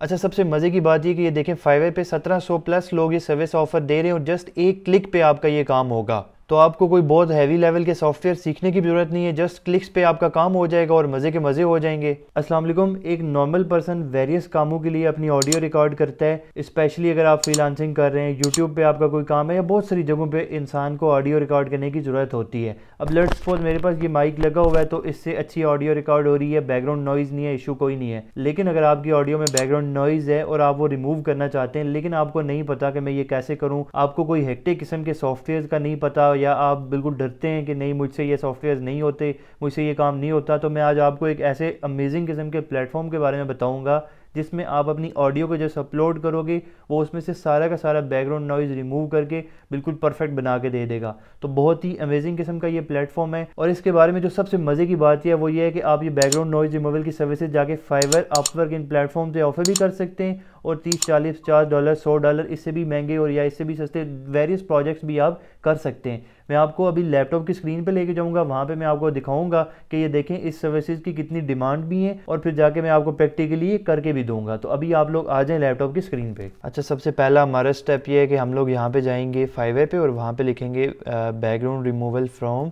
अच्छा सबसे मज़े की बात ये कि ये देखें फाइवे पे 1700 प्लस लोग ये सर्विस ऑफर दे रहे हैं और जस्ट एक क्लिक पे आपका ये काम होगा तो आपको कोई बहुत हैवी लेवल के सॉफ्टवेयर सीखने की ज़रूरत नहीं है जस्ट क्लिक्स पे आपका काम हो जाएगा और मज़े के मज़े हो जाएंगे अस्सलाम वालेकुम एक नॉर्मल पर्सन वेरियस कामों के लिए अपनी ऑडियो रिकॉर्ड करता है स्पेशली अगर आप फ्रीलांसिंग कर रहे हैं यूट्यूब पे आपका कोई काम है या बहुत सारी जगहों पर इंसान को ऑडियो रिकॉर्ड करने की ज़रूरत होती है अब लेट सपोज मेरे पास ये माइक लगा हुआ है तो इससे अच्छी ऑडियो रिकॉर्ड हो रही है बैकग्राउंड नॉइज़ नहीं है इशू कोई नहीं है लेकिन अगर आपकी ऑडियो में बैकग्राउंड नॉइज़ है और आप वो रिमूव करना चाहते हैं लेकिन आपको नहीं पता कि मैं ये कैसे करूँ आपको कोई हेक्टे किस्म के सॉफ्टवेयर का नहीं पता या आप बिल्कुल डरते हैं कि नहीं मुझसे ये सॉफ्टवेयर नहीं होते मुझसे ये काम नहीं होता तो मैं आज आपको एक ऐसे अमेजिंग किस्म के प्लेटफॉर्म के बारे में बताऊँगा जिसमें आप अपनी ऑडियो को जैसे अपलोड करोगे वो उसमें से सारा का सारा बैकग्राउंड नॉइज़ रिमूव करके बिल्कुल परफेक्ट बना के दे देगा तो बहुत ही अमेजिंग किस्म का ये प्लेटफॉर्म है और इसके बारे में जो सबसे मज़े की बात है वो ये है कि आप ये बैकग्राउंड नॉइज़ रिमूवल की सर्विसेज जाके फाइवर अपवर्क इन प्लेटफॉर्म से ऑफर भी कर सकते हैं और तीस चालीस पचास डॉलर सौ डॉलर इससे भी महंगे और या इससे भी सस्ते वेरियस प्रोजेक्ट्स भी आप कर सकते हैं मैं आपको अभी लैपटॉप की स्क्रीन पर लेके जाऊँगा वहाँ पर मैं आपको दिखाऊँगा कि ये देखें इस सर्विसेज की कितनी डिमांड भी है और फिर जाके मैं आपको प्रैक्टिकली करके भी दूंगा तो अभी आप लोग आ जाएँ लैपटॉप की स्क्रीन पर अच्छा सबसे पहला हमारा स्टेप ये है कि हम लोग यहाँ पर जाएंगे फाइवे पे और वहाँ पर लिखेंगे बैकग्राउंड रिमूवल फ्रॉम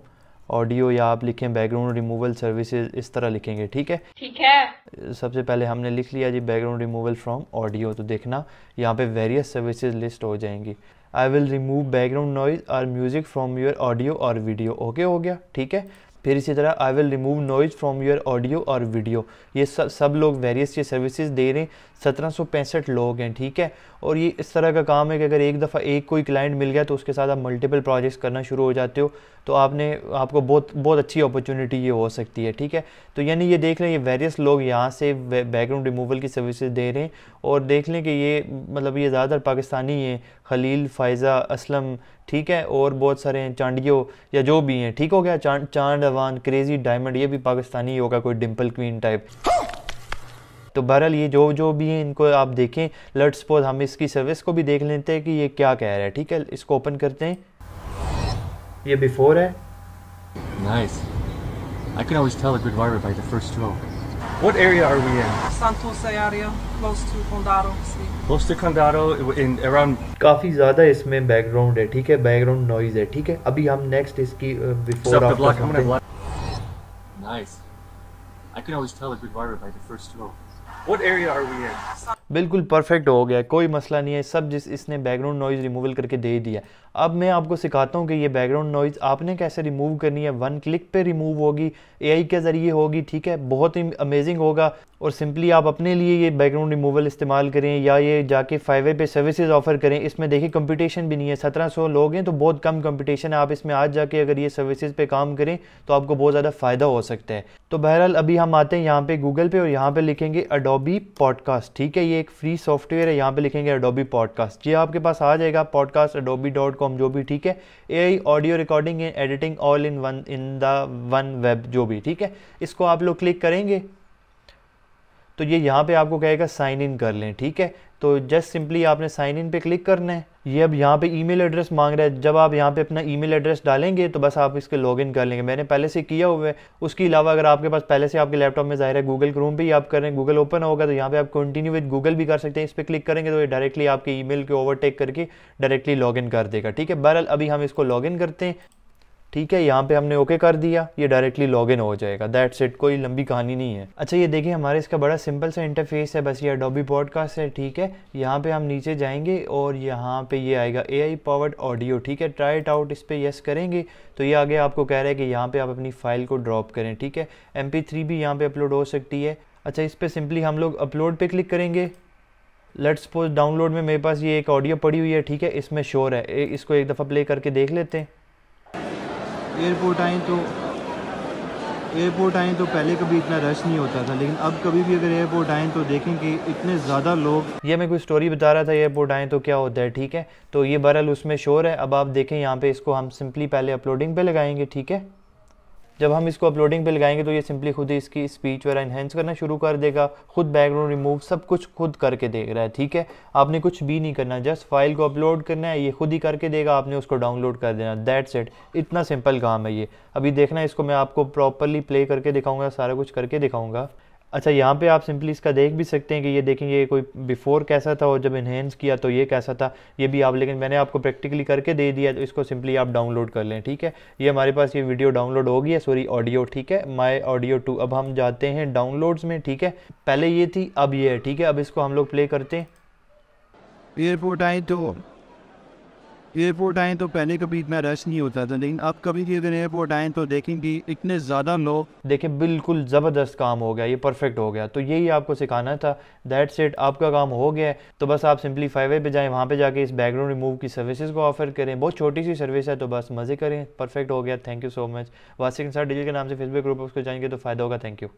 ऑडियो या आप लिखें बैकग्राउंड रिमूवल सर्विसेज इस तरह लिखेंगे ठीक है ठीक है सबसे पहले हमने लिख लिया जी बैकग्राउंड रिमूवल फ्रॉम ऑडियो तो देखना यहाँ पे वेरियस सर्विसेज लिस्ट हो जाएंगी I will remove background noise और म्यूज़िक फ्रॉम योर ऑडियो और वीडियो ओके हो गया ठीक है फिर इसी तरह I will remove noise from your audio और वीडियो ये सब सब लोग वेरियस ये सर्विसेज दे रहे हैं सत्रह लोग हैं ठीक है और ये इस तरह का काम है कि अगर एक दफ़ा एक कोई क्लाइंट मिल गया तो उसके साथ आप मल्टीपल प्रोजेक्ट्स करना शुरू हो जाते हो तो आपने आपको बहुत बहुत अच्छी अपॉर्चुनिटी ये हो सकती है ठीक है तो यानी ये देख लें ये वेरियस लोग यहाँ से बैकग्राउंड रिमूवल की सर्विसेज दे रहे हैं और देख लें कि ये मतलब ये ज़्यादातर पाकिस्तानी हैं खलील फ़ायज़ा असलम ठीक है और बहुत सारे हैं चांडियो या जो भी हैं ठीक हो गया चांद चांद जवान क्रेजी डायमंड ये भी पाकिस्तानी ही होगा कोई डिम्पल क्वीन टाइप तो बहरहाल ये जो जो भी है इनको आप देखें लट सपोज हम इसकी सर्विस को भी देख लेते हैं कि ये क्या कह रहा है ठीक है इसको ओपन करते हैं ये बिफोर है nice I can always tell a good viber by the first row. What area are we in? Santurce area, close to Condado. Close to Condado, in around. काफी ज्यादा इसमें बैकग्राउंड है, ठीक है, बैकग्राउंड नॉइज है, ठीक है. अभी हम नेक्स्ट इसकी before uh, after. Nice. I can always tell a good barber by the first stroke. What area are we in? बिल्कुल परफेक्ट हो गया कोई मसला नहीं है सब जिस इसने बैकग्राउंड नॉइज़ रिमूवल करके दे दिया अब मैं आपको सिखाता हूँ कि ये बैकग्राउंड नॉइज़ आपने कैसे रिमूव करनी है वन क्लिक पे रिमूव होगी एआई के ज़रिए होगी ठीक है बहुत ही अमेजिंग होगा और सिंपली आप अपने लिए ये बैकग्राउंड रिमूवल इस्तेमाल करें या ये जाके फाइवे पे सर्विसेज ऑफर करें इसमें देखिए कंपटीशन भी नहीं है सत्रह सौ लोग हैं तो बहुत कम कंपटीशन है आप इसमें आज जाके अगर ये सर्विसेज पे काम करें तो आपको बहुत ज़्यादा फ़ायदा हो सकता है तो बहरहाल अभी हम आते हैं यहाँ पे गूगल पे और यहाँ पे लिखेंगे अडोबी पॉडकास्ट ठीक है ये एक फ्री सॉफ्टवेयर है यहाँ पे लिखेंगे अडोबी पॉडकास्ट ये आपके पास आ जाएगा पॉडकास्ट अडोबी डॉट कॉम जो भी ठीक है A I audio recording and editing all in one in the one web जो भी ठीक है इसको आप लोग क्लिक करेंगे तो ये यहाँ पे आपको कहेगा साइन इन कर लें ठीक है तो जस्ट सिंपली आपने साइन इन पे क्लिक करना है ये अब यहाँ पे ईमेल एड्रेस मांग रहा है जब आप यहाँ पे अपना ईमेल एड्रेस डालेंगे तो बस आप इसके लॉगिन कर लेंगे मैंने पहले से किया हुआ है उसके अलावा अगर आपके पास पहले से आपके लैपटॉप में जाहिर है गूगल क्रोम पे ही आप करें गूगल ओपन होगा तो यहाँ पे आप कंटिन्यू विद गूगल भी कर सकते हैं इस पर क्लिक करेंगे तो ये डायरेक्टली आपके ई को ओवरटेक करके डायरेक्टली लॉग कर देगा ठीक है बहरहाल अभी हम इसको लॉग करते हैं ठीक है यहाँ पे हमने ओके कर दिया ये डायरेक्टली लॉग इन हो जाएगा दैट सेट कोई लंबी कहानी नहीं है अच्छा ये देखिए हमारे इसका बड़ा सिंपल सा इंटरफेस है बस ये डॉबी पॉडकास्ट है ठीक है यहाँ पे हम नीचे जाएंगे और यहाँ पे ये आएगा ए आई पावर्ड ऑडियो ठीक है ट्राई इट आउट इस पर येस करेंगे तो ये आगे आपको कह रहा है कि यहाँ पे आप अपनी फाइल को ड्रॉप करें ठीक है एम भी यहाँ पे अपलोड हो सकती है अच्छा इस पर सिंपली हम लोग अपलोड पे क्लिक करेंगे लेट्स सपोज डाउनलोड में मेरे पास ये एक ऑडियो पड़ी हुई है ठीक है इसमें शोर है इसको एक दफ़ा प्ले करके देख लेते हैं एयरपोर्ट आएँ तो एयरपोर्ट आएँ तो पहले कभी इतना रश नहीं होता था लेकिन अब कभी भी अगर एयरपोर्ट आएँ तो देखें कि इतने ज़्यादा लोग ये मैं कोई स्टोरी बता रहा था एयरपोर्ट आएँ तो क्या होता है ठीक है तो ये बहरहाल उसमें शोर है अब आप देखें यहाँ पे इसको हम सिंपली पहले अपलोडिंग पे लगाएंगे ठीक है जब हम इसको अपलोडिंग पे लगाएंगे तो ये सिंपली खुद ही इसकी स्पीच वगैरह इन्हेंस करना शुरू कर देगा खुद बैकग्राउंड रिमूव सब कुछ खुद करके दे रहा है ठीक है आपने कुछ भी नहीं करना जस्ट फाइल को अपलोड करना है ये खुद ही करके देगा आपने उसको डाउनलोड कर देना दैट सेट इतना सिंपल काम है ये अभी देखना इसको मैं आपको प्रॉपरली प्ले करके दिखाऊंगा सारा कुछ करके दिखाऊंगा अच्छा यहाँ पे आप सिंपली इसका देख भी सकते हैं कि ये देखें ये कोई बिफ़ोर कैसा था और जब इन्हेंस किया तो ये कैसा था ये भी आप लेकिन मैंने आपको प्रैक्टिकली करके दे दिया तो इसको सिंपली आप डाउनलोड कर लें ठीक है ये हमारे पास ये वीडियो डाउनलोड हो गई है सॉरी ऑडियो ठीक है माई ऑडियो टू अब हम जाते हैं डाउनलोड्स में ठीक है पहले ये थी अब ये है ठीक है अब इसको हम लोग प्ले करते हैं एयरपोर्ट आए तो एयरपोर्ट आए तो पहले कभी इतना रश नहीं होता था लेकिन अब कभी भी अगर एयरपोर्ट आए तो देखेंगे इतने ज़्यादा लोग देखें बिल्कुल ज़बरदस्त काम हो गया ये परफेक्ट हो गया तो यही आपको सिखाना था दैट सेट आपका काम हो गया तो बस आप सिंपली फाइवे पे जाएँ वहाँ पर जाके इस बैकग्राउंड रिमूव की सर्विसेज को ऑफर करें बहुत छोटी सी सर्विस है तो बस मज़े करें परफेक्ट हो गया थैंक यू सो मच वासी के नाम से फेसबुक ग्रुप उसको जाएंगे तो फ़ायदा होगा थैंक यू